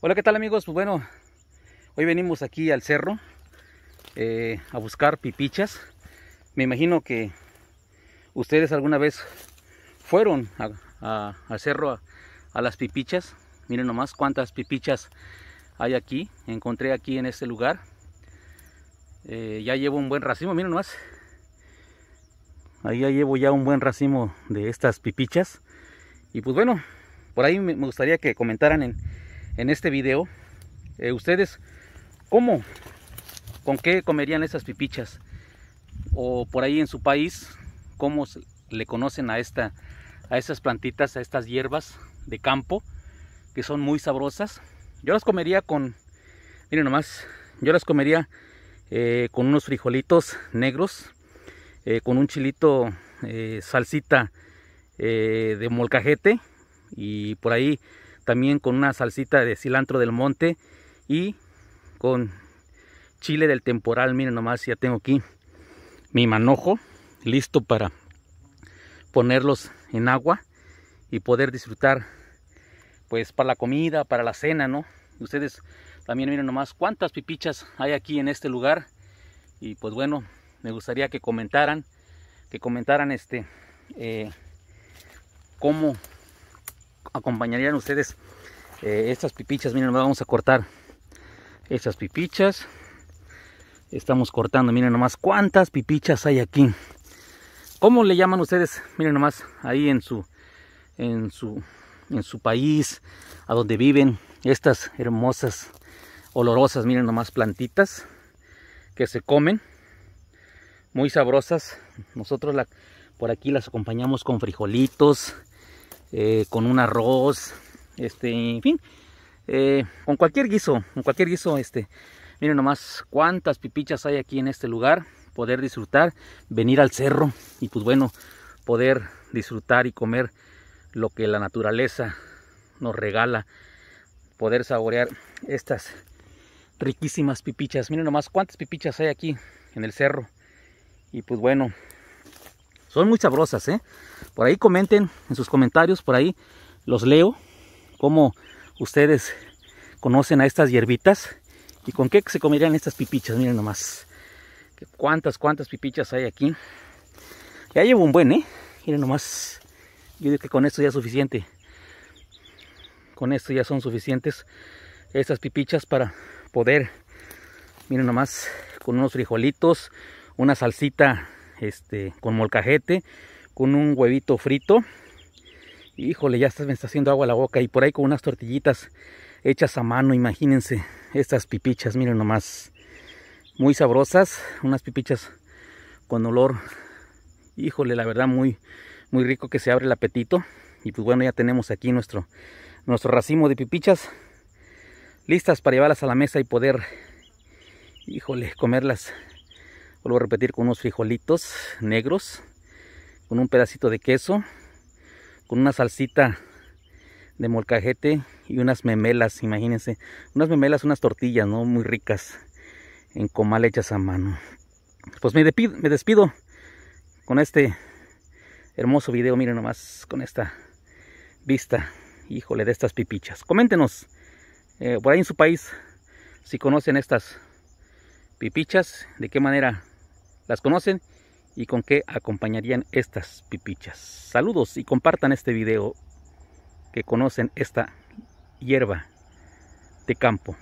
Hola, ¿qué tal amigos? Pues bueno, hoy venimos aquí al cerro eh, a buscar pipichas. Me imagino que ustedes alguna vez fueron al cerro a, las pipichas. Miren nomás cuántas pipichas hay aquí. Encontré aquí en este lugar. Eh, ya llevo un buen racimo, miren nomás. Ahí ya llevo ya un buen racimo de estas pipichas. Y pues bueno, por ahí me gustaría que comentaran en en este video eh, ustedes cómo, con qué comerían esas pipichas o por ahí en su país cómo le conocen a esta a esas plantitas, a estas hierbas de campo que son muy sabrosas. Yo las comería con, miren nomás, yo las comería eh, con unos frijolitos negros, eh, con un chilito salsita de molcajete y por ahí también con una salsita de cilantro del monte y con chile del temporal. Miren nomás, ya tengo aquí mi manojo listo para ponerlos en agua y poder disfrutar pues para la comida, para la cena, ¿no? Ustedes también miren nomás cuántas pipichas hay aquí en este lugar y pues bueno, me gustaría que comentaran, que comentaran este, eh, cómo acompañarían ustedes eh, estas pipichas. Miren, vamos a cortar estas pipichas. Estamos cortando, miren nomás cuántas pipichas hay aquí. ¿Cómo le llaman ustedes? Miren nomás, ahí en su, en su, en su país, a donde viven, estas hermosas, olorosas, miren nomás plantitas que se comen, muy sabrosas. Nosotros la, por aquí las acompañamos con frijolitos, eh, con un arroz, este, en fin, eh, con cualquier guiso, con cualquier guiso, este, miren nomás cuántas pipichas hay aquí en este lugar, poder disfrutar, venir al cerro y pues bueno, poder disfrutar y comer lo que la naturaleza nos regala, poder saborear estas riquísimas pipichas, miren nomás cuántas pipichas hay aquí en el cerro y pues bueno, son muy sabrosas, ¿eh? Por ahí comenten en sus comentarios, por ahí los leo, cómo ustedes conocen a estas hierbitas y con qué se comerían estas pipichas. Miren nomás, cuántas, cuántas pipichas hay aquí. Ya llevo un buen, ¿eh? Miren nomás, yo digo que con esto ya es suficiente. Con esto ya son suficientes estas pipichas para poder, miren nomás, con unos frijolitos, una salsita este, con molcajete, con un huevito frito. Híjole, ya se me está haciendo agua la boca. Y por ahí con unas tortillitas hechas a mano, imagínense. Estas pipichas, miren nomás. Muy sabrosas. Unas pipichas con olor. Híjole, la verdad, muy, muy rico que se abre el apetito. Y pues bueno, ya tenemos aquí nuestro, nuestro racimo de pipichas. Listas para llevarlas a la mesa y poder, híjole, comerlas. Vuelvo a repetir, con unos frijolitos negros con un pedacito de queso, con una salsita de molcajete y unas memelas, imagínense, unas memelas, unas tortillas, ¿no? Muy ricas, en comal hechas a mano. Pues me despido, con este hermoso video, miren nomás, con esta vista, híjole, de estas pipichas. Coméntenos, eh, por ahí en su país, si conocen estas pipichas, de qué manera las conocen y con qué acompañarían estas pipichas. Saludos y compartan este video que conocen esta hierba de campo.